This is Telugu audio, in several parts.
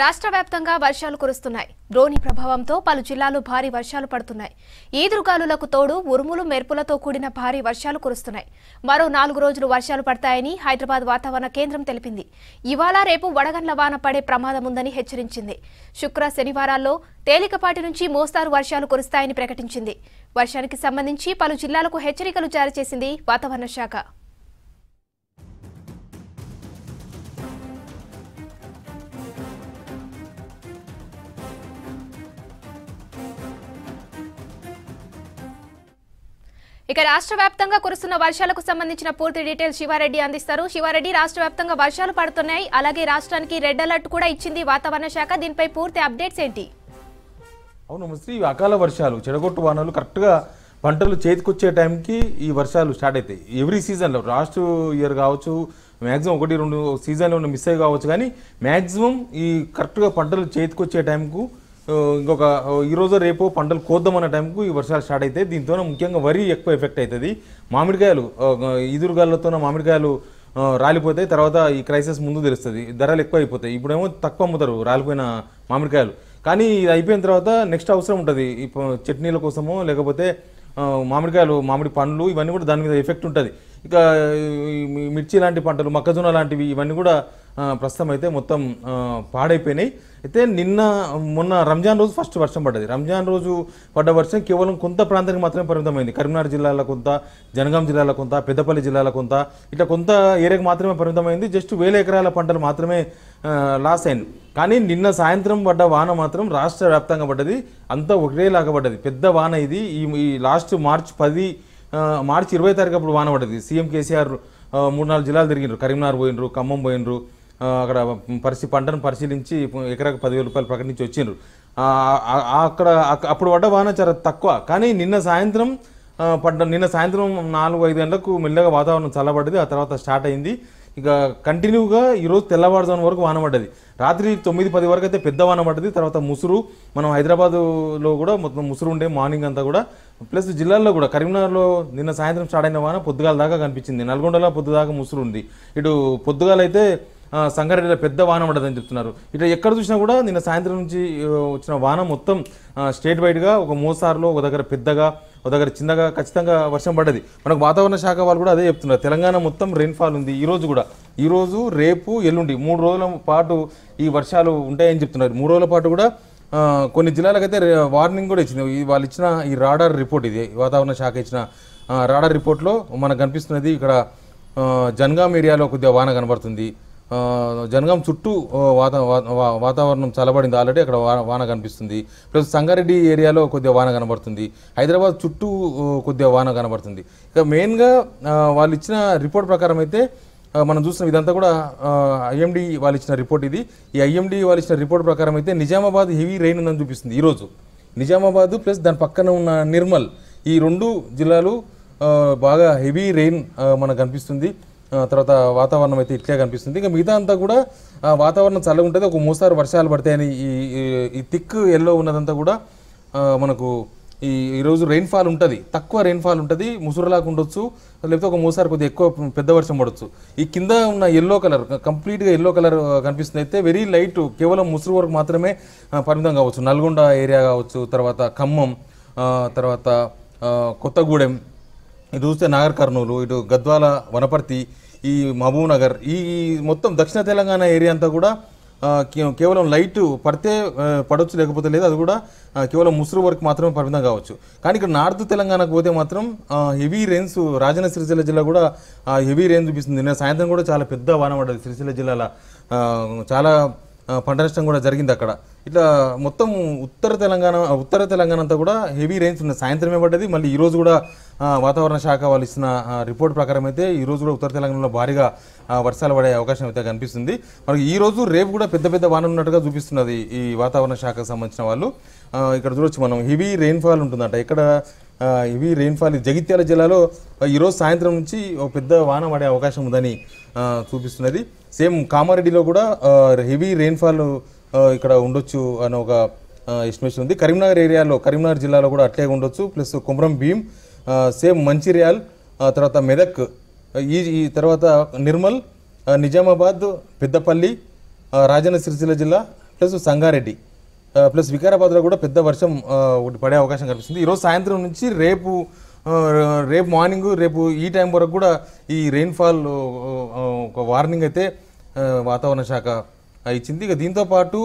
రాష్ట్ర వ్యాప్తంగా వర్షాలు కురుస్తున్నాయి ద్రోణి ప్రభావంతో పలు జిల్లాలు భారీ వర్షాలు పడుతున్నాయి ఈదురుగాలులకు తోడు ఉరుములు మెరుపులతో కూడిన భారీ వర్షాలు కురుస్తున్నాయి మరో నాలుగు రోజులు వర్షాలు పడతాయని హైదరాబాద్ వాతావరణ కేంద్రం తెలిపింది ఇవాళ రేపు వడగండ్ల వాన పడే ప్రమాదం ఉందని హెచ్చరించింది శుక్ర శనివారాల్లో తేలికపాటి నుంచి మోస్తారు వర్షాలు కురుస్తాయని ప్రకటించింది వర్షానికి సంబంధించి పలు జిల్లాలకు హెచ్చరికలు జారీ చేసింది వాతావరణ శాఖ ఇక రాష్ట్ర వ్యాప్తంగా కురుస్తున్న వర్షాలకు సంబంధించిన పూర్తి డీటెయిల్స్ శివారెడ్డి అందిస్తారు శివారెడ్డి రాష్ట్ర వ్యాప్తంగా వర్షాలు పడుతున్నాయి అలాగే రాష్ట్రానికి రెడ్ అలర్ట్ కూడా ఇచ్చింది వాతావరణ శాఖ దీనిపై పూర్తి అప్డేట్స్ ఏంటి అవును ముస్త్రీ అకాల వర్షాలు చెడగొట్టు వానలు కరెక్ట్గా పంటలు చేతికొచ్చే టైంకి ఈ వర్షాలు స్టార్ట్ అవుతాయి ఎవ్రీ సీజన్లో లాస్ట్ ఇయర్ కావచ్చు మ్యాక్సిమం ఒకటి రెండు సీజన్లో మిస్ అయ్యి కావచ్చు కానీ మ్యాక్సిమం ఈ కరెక్ట్గా పంటలు చేతికొచ్చే టైంకు ఇంకొక ఈరోజు రేపు పంటలు కోద్దామన్న టైంకు ఈ వర్షాలు స్టార్ట్ అవుతాయి దీంతో ముఖ్యంగా వరి ఎక్కువ ఎఫెక్ట్ అవుతుంది మామిడికాయలు ఈదురుగాలతోన మామిడికాయలు రాలిపోతాయి తర్వాత ఈ క్రైసిస్ ముందు తెలుస్తుంది ధరలు ఎక్కువ అయిపోతాయి ఇప్పుడేమో తక్కువ అమ్ముతారు రాలిపోయిన మామిడికాయలు కానీ ఇది అయిపోయిన తర్వాత నెక్స్ట్ అవసరం ఉంటుంది చట్నీల కోసమో లేకపోతే మామిడికాయలు మామిడి పండ్లు ఇవన్నీ కూడా దాని మీద ఎఫెక్ట్ ఉంటుంది ఇక మిర్చి లాంటి పంటలు మొక్కజొన్న లాంటివి ఇవన్నీ కూడా ప్రస్తుతం అయితే మొత్తం పాడైపోయినాయి అయితే నిన్న మొన్న రంజాన్ రోజు ఫస్ట్ వర్షం పడ్డది రంజాన్ రోజు పడ్డ వర్షం కేవలం కొంత ప్రాంతానికి మాత్రమే పరిమితమైంది కరీంనగర్ జిల్లాలో కొంత జనగాం జిల్లాలో కొంత పెద్దపల్లి జిల్లాలో కొంత ఇట్లా కొంత ఏరియాకి మాత్రమే పరిమితమైంది జస్ట్ వేల ఎకరాల పంటలు మాత్రమే లాస్ అయింది కానీ నిన్న సాయంత్రం పడ్డ వాన మాత్రం రాష్ట్ర వ్యాప్తంగా పడ్డది అంతా ఒకటేలాగా పడ్డది పెద్ద వాన ఇది ఈ లాస్ట్ మార్చ్ పది మార్చి ఇరవై తారీఖు అప్పుడు వాన పడ్డది సీఎం కేసీఆర్ మూడు నాలుగు జిల్లాలు తిరిగినారు కరీంనగర్ పోయినరు ఖమ్మం పోయినరు అక్కడ పరిశీ పంటను పరిశీలించి ఎకరాకు పదివేల రూపాయలు ప్రకటించి వచ్చిండ్రు అక్కడ అప్పుడు పడ్డ వాన చాలా తక్కువ కానీ నిన్న సాయంత్రం పడ్డ నిన్న సాయంత్రం నాలుగు ఐదు గంటలకు మెల్లగా వాతావరణం చల్లబడ్డది ఆ తర్వాత స్టార్ట్ అయింది ఇక కంటిన్యూగా ఈరోజు తెల్లవారుజాము వరకు వాన పడ్డది రాత్రి తొమ్మిది పది వరకు అయితే పెద్ద వాన పడ్డది తర్వాత ముసురు మనం హైదరాబాదులో కూడా మొత్తం ముసురు ఉండే మార్నింగ్ అంతా కూడా ప్లస్ జిల్లాల్లో కూడా కరీంనగర్లో నిన్న సాయంత్రం స్టార్ట్ అయిన వాన పొద్దుగాల దాకా కనిపించింది నల్గొండలో పొద్దుదాకా ముసురు ఉంది ఇటు పొద్దుగాలైతే సంగారెడ్డిలో పెద్ద వాహనం ఉండదని చెప్తున్నారు ఇట్లా ఎక్కడ చూసినా కూడా నిన్న సాయంత్రం నుంచి వచ్చిన వాహనం మొత్తం స్టేట్ వైడ్గా ఒక మోసార్లో ఒక దగ్గర పెద్దగా ఒక దగ్గర చిన్నగా ఖచ్చితంగా వర్షం పడ్డది మనకు వాతావరణ శాఖ వాళ్ళు కూడా అదే చెప్తున్నారు తెలంగాణ మొత్తం రెయిన్ఫాల్ ఉంది ఈరోజు కూడా ఈరోజు రేపు ఎల్లుండి మూడు రోజుల పాటు ఈ వర్షాలు ఉంటాయని చెప్తున్నారు మూడు రోజుల పాటు కూడా కొన్ని జిల్లాలకు అయితే వార్నింగ్ కూడా ఇచ్చింది వాళ్ళు ఇచ్చిన ఈ రాడార్ రిపోర్ట్ ఇది వాతావరణ శాఖ ఇచ్చిన రాడార్ రిపోర్ట్లో మనకు కనిపిస్తున్నది ఇక్కడ జన్గామ్ ఏరియాలో కొద్దిగా వాన కనబడుతుంది జనగాం చుట్టూ వాతా వాతావరణం చల్లబడింది ఆల్రెడీ అక్కడ వాన కనిపిస్తుంది ప్లస్ సంగారెడ్డి ఏరియాలో కొద్దిగా వాన కనబడుతుంది హైదరాబాద్ చుట్టూ కొద్దిగా వాన కనబడుతుంది ఇక మెయిన్గా వాళ్ళు ఇచ్చిన రిపోర్ట్ ప్రకారం అయితే మనం చూస్తున్నాం ఇదంతా కూడా ఐఎండి వాళ్ళు ఇచ్చిన రిపోర్ట్ ఇది ఈ ఐఎండి వాళ్ళు ఇచ్చిన రిపోర్ట్ ప్రకారం అయితే నిజామాబాద్ హెవీ రెయిన్ ఉందని చూపిస్తుంది ఈరోజు నిజామాబాద్ ప్లస్ దాని పక్కన ఉన్న నిర్మల్ ఈ రెండు జిల్లాలు బాగా హెవీ రెయిన్ మనకు కనిపిస్తుంది తర్వాత వాతావరణం అయితే ఇట్లే కనిపిస్తుంది ఇంకా మిగతా అంతా కూడా వాతావరణం చల్లగా ఉంటుంది ఒక మూసారు వర్షాలు పడతాయని ఈ ఈ థిక్ ఎల్లో ఉన్నదంతా కూడా మనకు ఈ ఈరోజు రెయిన్ఫాల్ ఉంటుంది తక్కువ రెయిన్ఫాల్ ఉంటుంది ముసురులాగా ఉండొచ్చు లేకపోతే ఒక మూసారి కొద్దిగా ఎక్కువ పెద్ద వర్షం పడవచ్చు ఈ కింద ఉన్న ఎల్లో కలర్ కంప్లీట్గా ఎల్లో కలర్ కనిపిస్తుంది అయితే వెరీ లైట్ కేవలం ముసురు వరకు మాత్రమే పరిమితం కావచ్చు నల్గొండ ఏరియా కావచ్చు తర్వాత ఖమ్మం తర్వాత కొత్తగూడెం ఇటు చూస్తే నాగర్ కర్నూలు ఇటు గద్వాల వనపర్తి ఈ మహబూబ్నగర్ ఈ మొత్తం దక్షిణ తెలంగాణ ఏరియా అంతా కూడా కేవలం లైట్ పడితే పడవచ్చు లేకపోతే లేదు అది కూడా కేవలం ముసురు వరకు మాత్రమే పరిమితం కావచ్చు కానీ ఇక్కడ నార్త్ తెలంగాణకు పోతే మాత్రం హెవీ రెయిన్స్ రాజన్న సిరిసిల్ల జిల్లా కూడా హెవీ రెయిన్ చూపిస్తుంది నిన్న సాయంత్రం కూడా చాలా పెద్ద వాన పడ్డది సిరిసిల్ల జిల్లాలో చాలా పంట నష్టం కూడా జరిగింది అక్కడ ఇట్లా మొత్తం ఉత్తర తెలంగాణ ఉత్తర తెలంగాణ అంతా కూడా హెవీ రెయిన్స్ ఉన్నాయి సాయంత్రమే పడ్డది మళ్ళీ ఈరోజు కూడా వాతావరణ శాఖ వాళ్ళు ఇస్తున్న రిపోర్ట్ ప్రకారం అయితే ఈరోజు కూడా ఉత్తర తెలంగాణలో భారీగా వర్షాలు పడే అవకాశం అయితే కనిపిస్తుంది మనకి ఈ రోజు రేపు కూడా పెద్ద పెద్ద వాన ఉన్నట్టుగా చూపిస్తున్నది ఈ వాతావరణ శాఖకు సంబంధించిన వాళ్ళు ఇక్కడ చూడొచ్చు మనం హెవీ రెయిన్ఫాల్ ఉంటుందంట ఇక్కడ హెవీ రెయిన్ఫాల్ జగిత్యాల జిల్లాలో ఈరోజు సాయంత్రం నుంచి ఒక పెద్ద వాన పడే అవకాశం ఉందని చూపిస్తున్నది సేమ్ కామారెడ్డిలో కూడా హెవీ రెయిన్ఫాల్ ఇక్కడ ఉండొచ్చు అని ఒక ఎస్టిమేషన్ ఉంది కరీంనగర్ ఏరియాలో కరీంనగర్ జిల్లాలో కూడా అట్లే ఉండొచ్చు ప్లస్ కుమరం భీం సేమ్ మంచిర్యాల్ తర్వాత మెదక్ ఈ తర్వాత నిర్మల్ నిజామాబాద్ పెద్దపల్లి రాజన్న సిరిసిల్ల జిల్లా ప్లస్ సంగారెడ్డి ప్లస్ వికారాబాద్లో కూడా పెద్ద వర్షం పడే అవకాశం కనిపిస్తుంది ఈరోజు సాయంత్రం నుంచి రేపు రేపు మార్నింగ్ రేపు ఈ టైం వరకు కూడా ఈ రెయిన్ఫాల్ ఒక వార్నింగ్ అయితే వాతావరణ శాఖ ఇచ్చింది ఇక దీంతో పాటు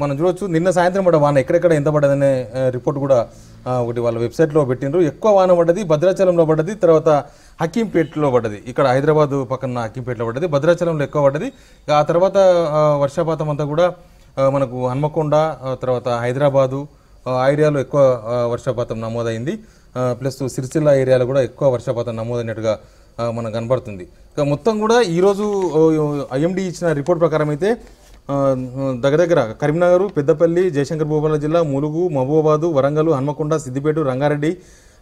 మనం చూడొచ్చు నిన్న సాయంత్రం పడ్డ వాన ఎక్కడెక్కడ ఎంత పడ్డదనే రిపోర్ట్ కూడా ఒకటి వాళ్ళ వెబ్సైట్లో పెట్టినారు ఎక్కువ వాన పడ్డది భద్రాచలంలో పడ్డది తర్వాత హకీంపేటలో పడ్డది ఇక్కడ హైదరాబాద్ పక్కన హకీంపేటలో పడ్డది భద్రాచలంలో ఎక్కువ పడ్డది ఆ తర్వాత వర్షపాతం అంతా కూడా మనకు హన్మకొండ తర్వాత హైదరాబాదు ఏరియాలో ఎక్కువ వర్షపాతం నమోదైంది ప్లస్ సిరిసిల్ల ఏరియాలో కూడా ఎక్కువ వర్షపాతం నమోదైనట్టుగా మనకు కనబడుతుంది ఇక మొత్తం కూడా ఈరోజు ఐఎండి ఇచ్చిన రిపోర్ట్ ప్రకారం అయితే దగ్గర దగ్గర కరీంనగర్ పెద్దపల్లి జయశంకర్ భూపాల జిల్లా ములుగు మహబూబాబాదు వరంగల్ హన్మకొండ సిద్దిపేట రంగారెడ్డి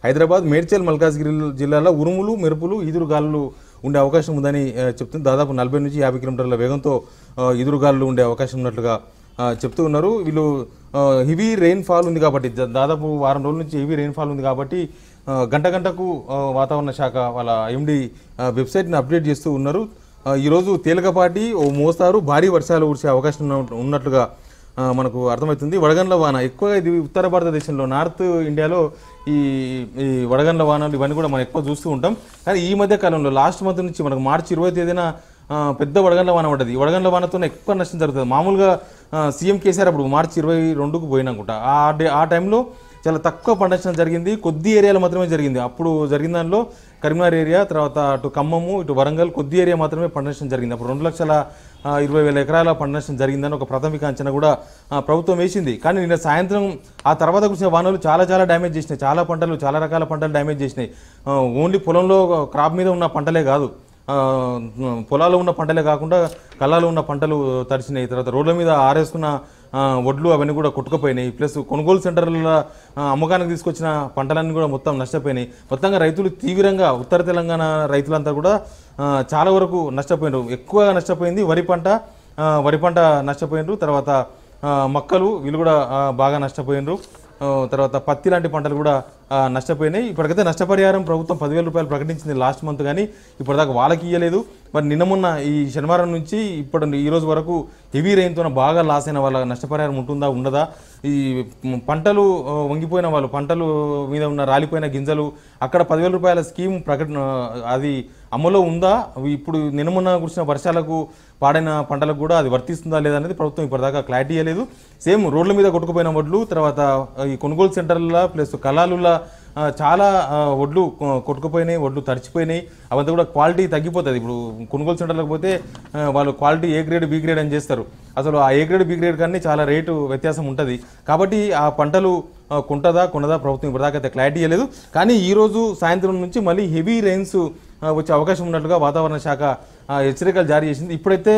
హైదరాబాద్ మేడ్చల్ మల్కాజ్గిరి జిల్లాలో ఉరుములు మెరుపులు ఈదురుగాలు ఉండే అవకాశం ఉందని చెప్తుంది దాదాపు నలభై నుంచి యాభై కిలోమీటర్ల వేగంతో ఈదురుగాలు ఉండే అవకాశం ఉన్నట్లుగా చెప్తూ ఉన్నారు వీళ్ళు హెవీ ఫాల్ ఉంది కాబట్టి దాదాపు వారం రోజుల నుంచి హెవీ ఫాల్ ఉంది కాబట్టి గంట గంటకు వాతావరణ శాఖ వాళ్ళ ఎండి వెబ్సైట్ని అప్డేట్ చేస్తూ ఉన్నారు ఈరోజు తేలికపాటి ఓ మోస్తారు భారీ వర్షాలు కురిసే అవకాశం ఉన్నట్లుగా మనకు అర్థమవుతుంది వడగండ్ల వాన ఎక్కువగా ఇది ఉత్తర భారతదేశంలో నార్త్ ఇండియాలో ఈ ఈ వడగండ్ల వానలు ఇవన్నీ కూడా మనం ఎక్కువ చూస్తూ ఉంటాం కానీ ఈ మధ్య కాలంలో లాస్ట్ మంత్ నుంచి మనకు మార్చి ఇరవై తేదీన పెద్ద వడగండ్ల వాన ఉంటుంది వడగండ్ల వానతోనే ఎక్కువ నష్టం జరుగుతుంది మామూలుగా సీఎం కేసీఆర్ అప్పుడు మార్చి ఇరవై రెండుకు పోయిననుకుంటా ఆ డే ఆ టైంలో చాలా తక్కువ పండించడం జరిగింది కొద్ది ఏరియాలో మాత్రమే జరిగింది అప్పుడు జరిగిన దానిలో కరీంనగర్ ఏరియా తర్వాత అటు ఖమ్మము ఇటు వరంగల్ కొద్ది ఏరియా మాత్రమే పండించడం జరిగింది అప్పుడు రెండు లక్షల ఇరవై వేల ఎకరాల పండించడం జరిగిందని ఒక ప్రాథమిక అంచనా కూడా ప్రభుత్వం వేసింది కానీ నిన్న సాయంత్రం ఆ తర్వాత కురిసిన వానలు చాలా చాలా డ్యామేజ్ చేసినాయి చాలా పంటలు చాలా రకాల పంటలు డ్యామేజ్ చేసినాయి ఓన్లీ పొలంలో క్రాప్ మీద ఉన్న పంటలే కాదు పొలాల్లో ఉన్న పంటలే కాకుండా కళ్ళాలు ఉన్న పంటలు తడిచినాయి తర్వాత రోడ్ల మీద ఆరేసుకున్న వడ్లు అవన్నీ కూడా కొట్టుకుపోయినాయి ప్లస్ కొనుగోలు సెంటర్ల అమ్మకానికి తీసుకొచ్చిన పంటలన్నీ కూడా మొత్తం నష్టపోయినాయి మొత్తంగా రైతులు తీవ్రంగా ఉత్తర తెలంగాణ రైతులంతా కూడా చాలా వరకు నష్టపోయినారు ఎక్కువగా నష్టపోయింది వరి పంట వరి పంట నష్టపోయినారు తర్వాత మొక్కలు వీళ్ళు కూడా బాగా నష్టపోయినారు తర్వాత పత్తి లాంటి పంటలు కూడా నష్టపోయినాయి ఇప్పటికైతే నష్టపరిహారం ప్రభుత్వం పదివేల రూపాయలు ప్రకటించింది లాస్ట్ మంత్ కానీ ఇప్పటిదాకా వాళ్ళకి ఇవ్వలేదు మరి నిన్న మొన్న ఈ శనివారం నుంచి ఇప్పుడు ఈ రోజు వరకు హెవీ రెయిన్తో బాగా లాస్ అయిన వాళ్ళ నష్టపరిహారం ఉంటుందా ఉండదా ఈ పంటలు వంగిపోయిన వాళ్ళు పంటలు మీద ఉన్న రాలిపోయిన గింజలు అక్కడ పదివేల రూపాయల స్కీమ్ ప్రకటన అది అమలు ఉందా ఇప్పుడు నినమున కురిసిన వర్షాలకు పాడైన పంటలకు కూడా అది వర్తిస్తుందా లేదా అనేది ప్రభుత్వం ఇప్పటిదాకా క్లారిటీ ఇవ్వలేదు సేమ్ రోడ్ల మీద కొట్టుకుపోయిన వడ్లు తర్వాత ఈ కొనుగోలు సెంటర్ల ప్లస్ కళాలులా చాలా వడ్లు కొట్టుకుపోయినాయి వడ్లు తడిచిపోయినాయి అవంతా కూడా క్వాలిటీ తగ్గిపోతుంది ఇప్పుడు కొనుగోలు సెంటర్లకు పోతే వాళ్ళు quality A grade B grade అని చేస్తారు అసలు ఆ ఏ గ్రేడ్ బి గ్రేడ్ కానీ చాలా రేటు వ్యత్యాసం ఉంటుంది కాబట్టి ఆ పంటలు కొంటదా కొనదా ప్రభుత్వం ఇప్పటిదాకా అయితే క్లారిటీ ఇవ్వలేదు కానీ ఈరోజు సాయంత్రం నుంచి మళ్ళీ హెవీ రెయిన్స్ వచ్చే అవకాశం ఉన్నట్లుగా వాతావరణ శాఖ హెచ్చరికలు జారీ చేసింది ఇప్పుడైతే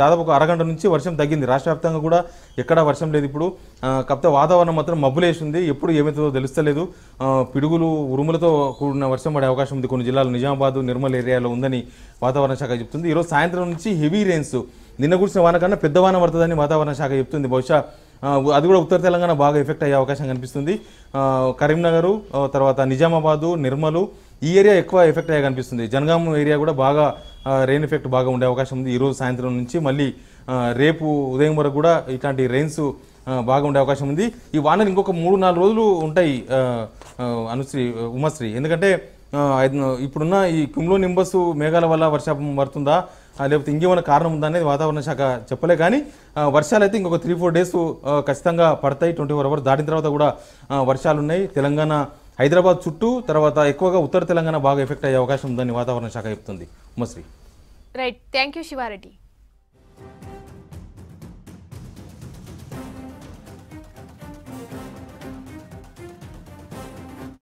దాదాపు ఒక అరగంట నుంచి వర్షం తగ్గింది రాష్ట్ర వ్యాప్తంగా కూడా ఎక్కడా వర్షం లేదు ఇప్పుడు కాకపోతే వాతావరణం మాత్రం మబ్బులేసింది ఎప్పుడు ఏమైతుందో తెలుస్తలేదు పిడుగులు ఉరుములతో కూడిన వర్షం పడే అవకాశం ఉంది కొన్ని జిల్లాలు నిజామాబాద్ నిర్మల్ ఏరియాలో ఉందని వాతావరణ శాఖ చెప్తుంది ఈరోజు సాయంత్రం నుంచి హెవీ రెయిన్స్ నిన్న కురిసిన వాన కన్నా పెద్ద వాన పడుతుందని వాతావరణ శాఖ చెప్తుంది బహుశా అది కూడా ఉత్తర తెలంగాణ బాగా ఎఫెక్ట్ అయ్యే అవకాశం కనిపిస్తుంది కరీంనగర్ తర్వాత నిజామాబాదు నిర్మలు ఈ ఏరియా ఎక్కువ ఎఫెక్ట్ అయ్యే కనిపిస్తుంది జనగామ ఏరియా కూడా బాగా రెయిన్ ఎఫెక్ట్ బాగా ఉండే అవకాశం ఉంది ఈరోజు సాయంత్రం నుంచి మళ్ళీ రేపు ఉదయం వరకు కూడా ఇట్లాంటి రెయిన్స్ బాగా ఉండే అవకాశం ఉంది ఈ వానలు ఇంకొక మూడు నాలుగు రోజులు ఉంటాయి అనుశ్రీ ఉమాశ్రీ ఎందుకంటే ఇప్పుడున్న ఈ కుమ్లో నింబస్ మేఘాల వల్ల వర్షాపం పడుతుందా లేకపోతే ఇంకేమైనా కారణం ఉందా అనేది వాతావరణ శాఖ చెప్పలే కానీ వర్షాలు అయితే ఇంకొక త్రీ ఫోర్ డేస్ ఖచ్చితంగా పడతాయి ట్వంటీ ఫోర్ అవర్స్ దాటిన తర్వాత కూడా వర్షాలు ఉన్నాయి తెలంగాణ హైదరాబాద్ చుట్టూ తర్వాత ఎక్కువగా ఉత్తర తెలంగాణ బాగా ఎఫెక్ట్ అయ్యే అవకాశం ఉందని వాతావరణ శాఖ చెప్తుంది Umashri right thank you Sivareddy